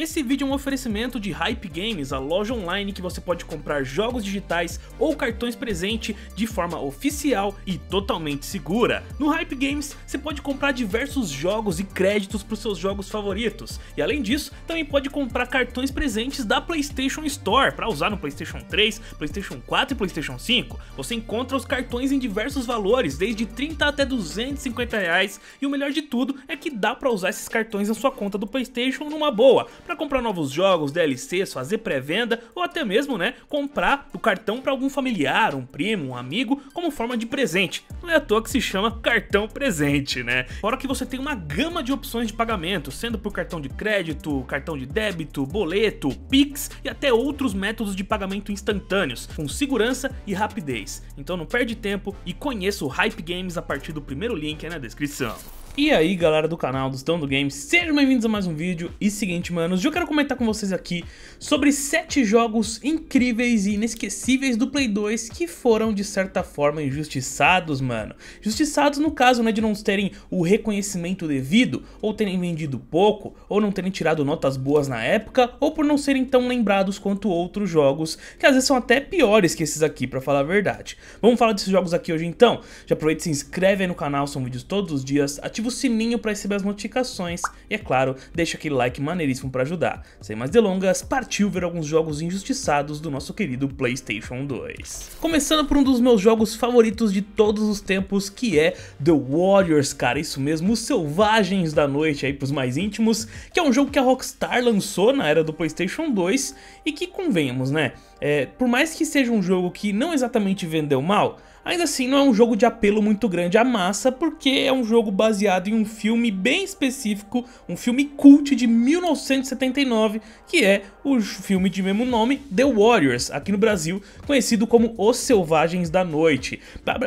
Esse vídeo é um oferecimento de Hype Games, a loja online que você pode comprar jogos digitais ou cartões presente de forma oficial e totalmente segura. No Hype Games, você pode comprar diversos jogos e créditos para os seus jogos favoritos. E além disso, também pode comprar cartões presentes da PlayStation Store para usar no PlayStation 3, PlayStation 4 e PlayStation 5. Você encontra os cartões em diversos valores, desde 30 até 250 reais. E o melhor de tudo é que dá para usar esses cartões na sua conta do PlayStation numa boa para comprar novos jogos, DLCs, fazer pré-venda ou até mesmo, né, comprar o cartão para algum familiar, um primo, um amigo, como forma de presente. Não é à toa que se chama cartão presente, né? Fora que você tem uma gama de opções de pagamento, sendo por cartão de crédito, cartão de débito, boleto, Pix e até outros métodos de pagamento instantâneos, com segurança e rapidez. Então não perde tempo e conheça o Hype Games a partir do primeiro link aí na descrição. E aí galera do canal do Estão do Games, sejam bem-vindos a mais um vídeo E seguinte manos, eu quero comentar com vocês aqui sobre 7 jogos incríveis e inesquecíveis do Play 2 Que foram de certa forma injustiçados mano Justiçados no caso né, de não terem o reconhecimento devido Ou terem vendido pouco, ou não terem tirado notas boas na época Ou por não serem tão lembrados quanto outros jogos Que às vezes são até piores que esses aqui pra falar a verdade Vamos falar desses jogos aqui hoje então Já aproveita e se inscreve aí no canal, são vídeos todos os dias Ativa ativa o sininho para receber as notificações e, é claro, deixa aquele like maneiríssimo para ajudar. Sem mais delongas, partiu ver alguns jogos injustiçados do nosso querido PlayStation 2. Começando por um dos meus jogos favoritos de todos os tempos, que é The Warriors, cara, isso mesmo, os Selvagens da Noite aí pros mais íntimos, que é um jogo que a Rockstar lançou na era do PlayStation 2 e que, convenhamos, né, é, por mais que seja um jogo que não exatamente vendeu mal, Ainda assim, não é um jogo de apelo muito grande à massa, porque é um jogo baseado em um filme bem específico, um filme cult de 1979, que é o filme de mesmo nome, The Warriors, aqui no Brasil, conhecido como Os Selvagens da Noite.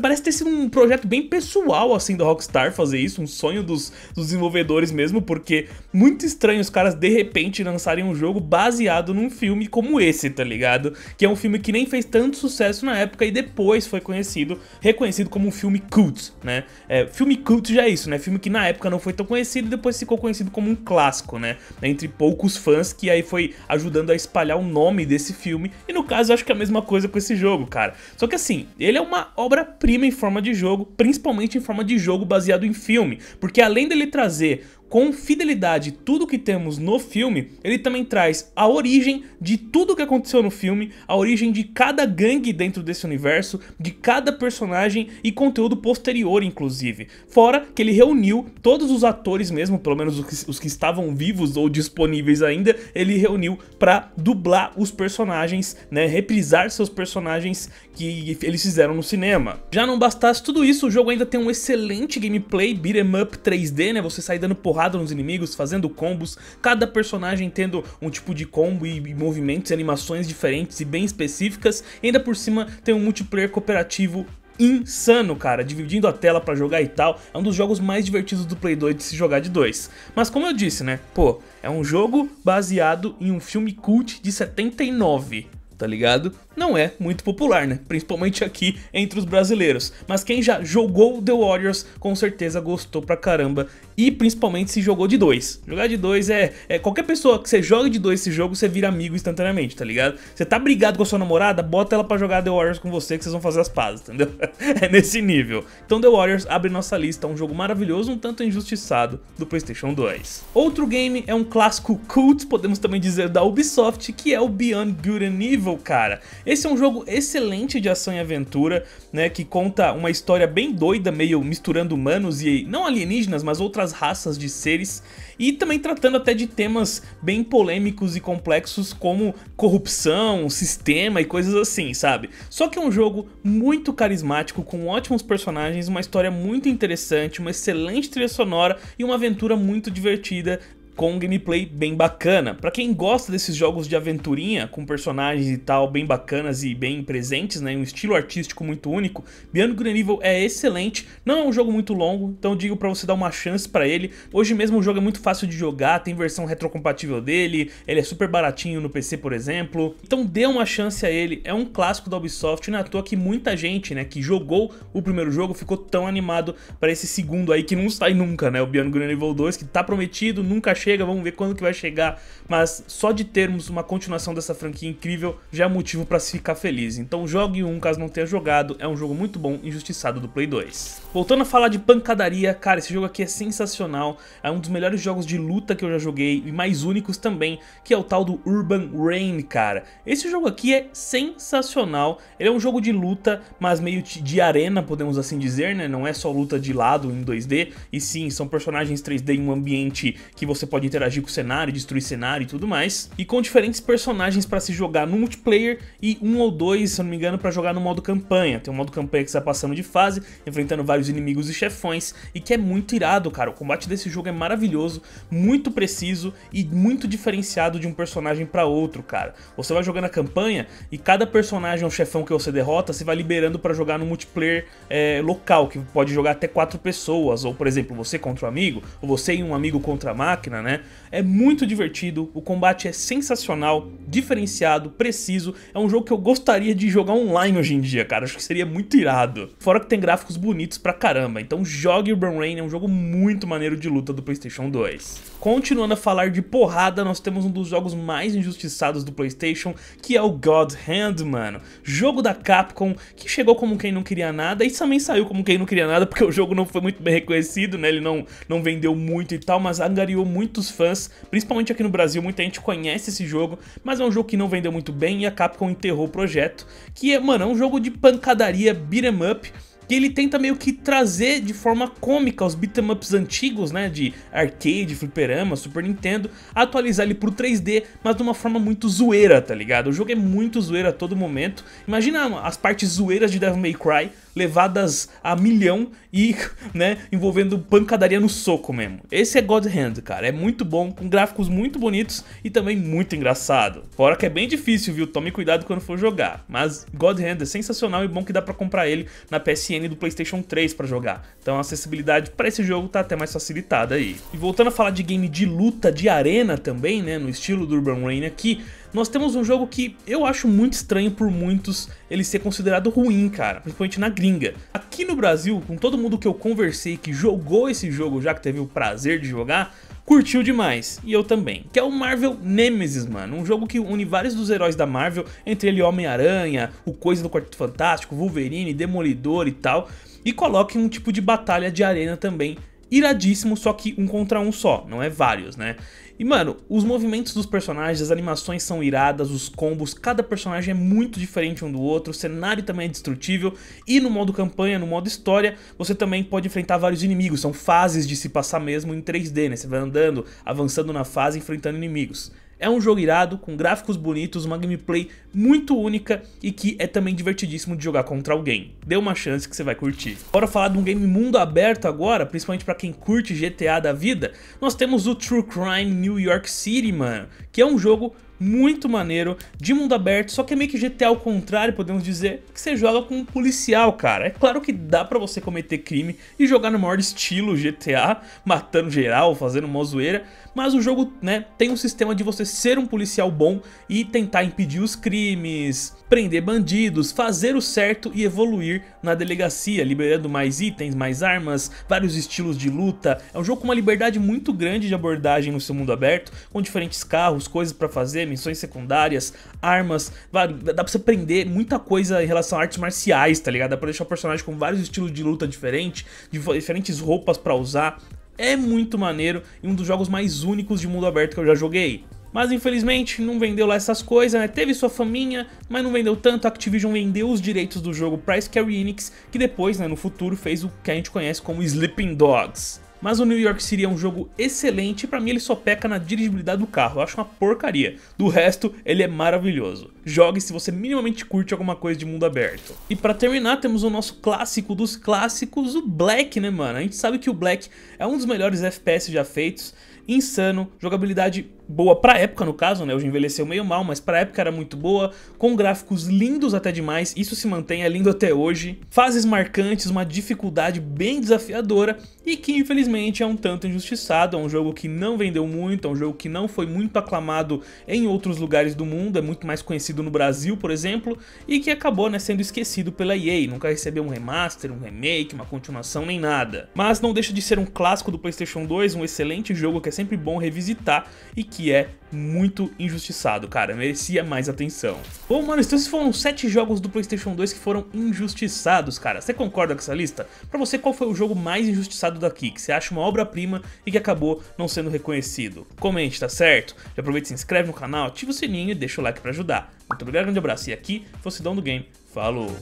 Parece ter sido um projeto bem pessoal, assim, da Rockstar fazer isso, um sonho dos, dos desenvolvedores mesmo, porque muito estranho os caras, de repente, lançarem um jogo baseado num filme como esse, tá ligado? Que é um filme que nem fez tanto sucesso na época e depois foi conhecido reconhecido, reconhecido como um filme cult, né? É, filme cult já é isso, né? Filme que na época não foi tão conhecido e depois ficou conhecido como um clássico, né? Entre poucos fãs que aí foi ajudando a espalhar o nome desse filme. E no caso, eu acho que é a mesma coisa com esse jogo, cara. Só que assim, ele é uma obra-prima em forma de jogo, principalmente em forma de jogo baseado em filme, porque além dele trazer com fidelidade tudo que temos no filme, ele também traz a origem de tudo que aconteceu no filme, a origem de cada gangue dentro desse universo, de cada personagem e conteúdo posterior, inclusive. Fora que ele reuniu todos os atores mesmo, pelo menos os que, os que estavam vivos ou disponíveis ainda, ele reuniu para dublar os personagens, né, reprisar seus personagens que eles fizeram no cinema. Já não bastasse tudo isso, o jogo ainda tem um excelente gameplay, beat'em up 3D, né, você sai dando porrada porrada nos inimigos, fazendo combos, cada personagem tendo um tipo de combo e, e movimentos e animações diferentes e bem específicas, e ainda por cima tem um multiplayer cooperativo insano, cara, dividindo a tela para jogar e tal, é um dos jogos mais divertidos do Play 2 de se jogar de dois. Mas como eu disse, né, pô, é um jogo baseado em um filme cult de 79, tá ligado? Não é muito popular, né? Principalmente aqui entre os brasileiros. Mas quem já jogou The Warriors com certeza gostou pra caramba e principalmente se jogou de dois. Jogar de dois é, é qualquer pessoa que você joga de dois esse jogo, você vira amigo instantaneamente, tá ligado? Você tá brigado com a sua namorada, bota ela para jogar The Warriors com você que vocês vão fazer as pazes, entendeu? é nesse nível. Então The Warriors abre nossa lista, um jogo maravilhoso, um tanto injustiçado do PlayStation 2. Outro game é um clássico cult, podemos também dizer da Ubisoft, que é o Beyond Good and Evil, cara. Esse é um jogo excelente de ação e aventura, né, que conta uma história bem doida, meio misturando humanos e não alienígenas, mas outras outras raças de seres e também tratando até de temas bem polêmicos e complexos como corrupção, sistema e coisas assim, sabe? Só que é um jogo muito carismático, com ótimos personagens, uma história muito interessante, uma excelente trilha sonora e uma aventura muito divertida com um gameplay bem bacana. Para quem gosta desses jogos de aventurinha, com personagens e tal bem bacanas e bem presentes, né, um estilo artístico muito único, Beyond Green Evil é excelente, não é um jogo muito longo, então digo para você dar uma chance para ele. Hoje mesmo o jogo é muito fácil de jogar, tem versão retrocompatível dele, ele é super baratinho no PC, por exemplo. Então dê uma chance a ele, é um clássico da Ubisoft, não é à toa que muita gente, né, que jogou o primeiro jogo ficou tão animado para esse segundo aí que não sai nunca, né, o Beyond Green Evil 2, que tá prometido, nunca achei chega, vamos ver quando que vai chegar, mas só de termos uma continuação dessa franquia incrível já é motivo para se ficar feliz. Então jogue um caso não tenha jogado, é um jogo muito bom e injustiçado do Play 2. Voltando a falar de pancadaria, cara, esse jogo aqui é sensacional, é um dos melhores jogos de luta que eu já joguei e mais únicos também, que é o tal do Urban Rain, cara. Esse jogo aqui é sensacional, ele é um jogo de luta, mas meio de arena, podemos assim dizer, né? Não é só luta de lado em 2D, e sim, são personagens 3D em um ambiente que você pode pode interagir com o cenário, destruir cenário e tudo mais. E com diferentes personagens para se jogar no multiplayer e um ou dois, se eu não me engano, para jogar no modo campanha. Tem um modo campanha que você está passando de fase, enfrentando vários inimigos e chefões, e que é muito irado, cara. O combate desse jogo é maravilhoso, muito preciso e muito diferenciado de um personagem para outro, cara. Você vai jogando a campanha e cada personagem ou chefão que você derrota, você vai liberando para jogar no multiplayer é, local, que pode jogar até quatro pessoas, ou por exemplo, você contra um amigo, ou você e um amigo contra a máquina, né? né? É muito divertido, o combate é sensacional, diferenciado, preciso. É um jogo que eu gostaria de jogar online hoje em dia, cara. Acho que seria muito irado. Fora que tem gráficos bonitos pra caramba. Então jogue Urban Rain, é um jogo muito maneiro de luta do PlayStation 2. Continuando a falar de porrada, nós temos um dos jogos mais injustiçados do PlayStation, que é o God Hand, mano. Jogo da Capcom que chegou como quem não queria nada e também saiu como quem não queria nada porque o jogo não foi muito bem reconhecido, né? Ele não, não vendeu muito e tal, mas angariou muito muitos fãs, principalmente aqui no Brasil, muita gente conhece esse jogo, mas é um jogo que não vendeu muito bem e a Capcom enterrou o projeto, que é, mano, é um jogo de pancadaria, beat'em up, que ele tenta meio que trazer de forma cômica os beat'em ups antigos, né, de arcade, fliperama, Super Nintendo, atualizar ele pro 3D, mas de uma forma muito zoeira, tá ligado? O jogo é muito zoeira a todo momento, imagina as partes zoeiras de Devil May Cry, levadas a milhão e, né, envolvendo pancadaria no soco mesmo. Esse é God Hand, cara. É muito bom, com gráficos muito bonitos e também muito engraçado. Fora que é bem difícil, viu? Tome cuidado quando for jogar. Mas God Hand é sensacional e bom que dá pra comprar ele na PSN do PlayStation 3 pra jogar. Então a acessibilidade pra esse jogo tá até mais facilitada aí. E voltando a falar de game de luta, de arena também, né, no estilo do Urban Reign aqui, nós temos um jogo que eu acho muito estranho por muitos ele ser considerado ruim, cara, principalmente na gringa. Aqui no Brasil, com todo mundo que eu conversei que jogou esse jogo já, que teve o prazer de jogar, curtiu demais, e eu também, que é o Marvel Nemesis, mano, um jogo que une vários dos heróis da Marvel, entre ele Homem-Aranha, o Coisa do Quarteto Fantástico, Wolverine, Demolidor e tal, e coloca um tipo de batalha de arena também, iradíssimo, só que um contra um só, não é vários, né? E mano, os movimentos dos personagens, as animações são iradas, os combos, cada personagem é muito diferente um do outro, o cenário também é destrutível, e no modo campanha, no modo história, você também pode enfrentar vários inimigos, são fases de se passar mesmo em 3D, né? Você vai andando, avançando na fase, enfrentando inimigos. É um jogo irado, com gráficos bonitos, uma gameplay muito única e que é também divertidíssimo de jogar contra alguém. Dê uma chance que você vai curtir. Bora falar de um game mundo aberto agora, principalmente pra quem curte GTA da vida. Nós temos o True Crime New York City, mano, que é um jogo muito maneiro, de mundo aberto, só que é meio que GTA ao contrário, podemos dizer, que você joga com um policial, cara. É claro que dá para você cometer crime e jogar no maior estilo GTA, matando geral, fazendo uma zoeira, mas o jogo, né, tem um sistema de você ser um policial bom e tentar impedir os crimes, prender bandidos, fazer o certo e evoluir na delegacia, liberando mais itens, mais armas, vários estilos de luta. É um jogo com uma liberdade muito grande de abordagem no seu mundo aberto, com diferentes carros, coisas para fazer, missões secundárias, armas. Dá pra você prender muita coisa em relação a artes marciais, tá ligado? Dá pra deixar o personagem com vários estilos de luta diferentes, diferentes roupas para usar. É muito maneiro e um dos jogos mais únicos de mundo aberto que eu já joguei. Mas infelizmente não vendeu lá essas coisas, né? Teve sua faminha, mas não vendeu tanto. A Activision vendeu os direitos do jogo para Square Enix, que depois, né, no futuro, fez o que a gente conhece como Sleeping Dogs. Mas o New York City é um jogo excelente e pra mim ele só peca na dirigibilidade do carro, eu acho uma porcaria. Do resto, ele é maravilhoso. Jogue se você minimamente curte alguma coisa de mundo aberto. E pra terminar, temos o nosso clássico dos clássicos, o Black, né mano? A gente sabe que o Black é um dos melhores FPS já feitos, insano, jogabilidade boa pra época no caso, né? Hoje envelheceu meio mal, mas pra época era muito boa, com gráficos lindos até demais, isso se mantém, é lindo até hoje, fases marcantes, uma dificuldade bem desafiadora e que infelizmente é um tanto injustiçado, é um jogo que não vendeu muito, é um jogo que não foi muito aclamado em outros lugares do mundo, é muito mais conhecido no Brasil, por exemplo, e que acabou né, sendo esquecido pela EA, nunca recebeu um remaster, um remake, uma continuação, nem nada. Mas não deixa de ser um clássico do Playstation 2, um excelente jogo que é sempre bom revisitar e que que é muito injustiçado, cara, merecia mais atenção. Bom, mano, então esses foram sete jogos do Playstation 2 que foram injustiçados, cara. Você concorda com essa lista? Pra você, qual foi o jogo mais injustiçado daqui, que você acha uma obra-prima e que acabou não sendo reconhecido? Comente, tá certo? Já aproveita se inscreve no canal, ativa o sininho e deixa o like pra ajudar. Muito obrigado, grande abraço. E aqui Focidão do Game. Falou!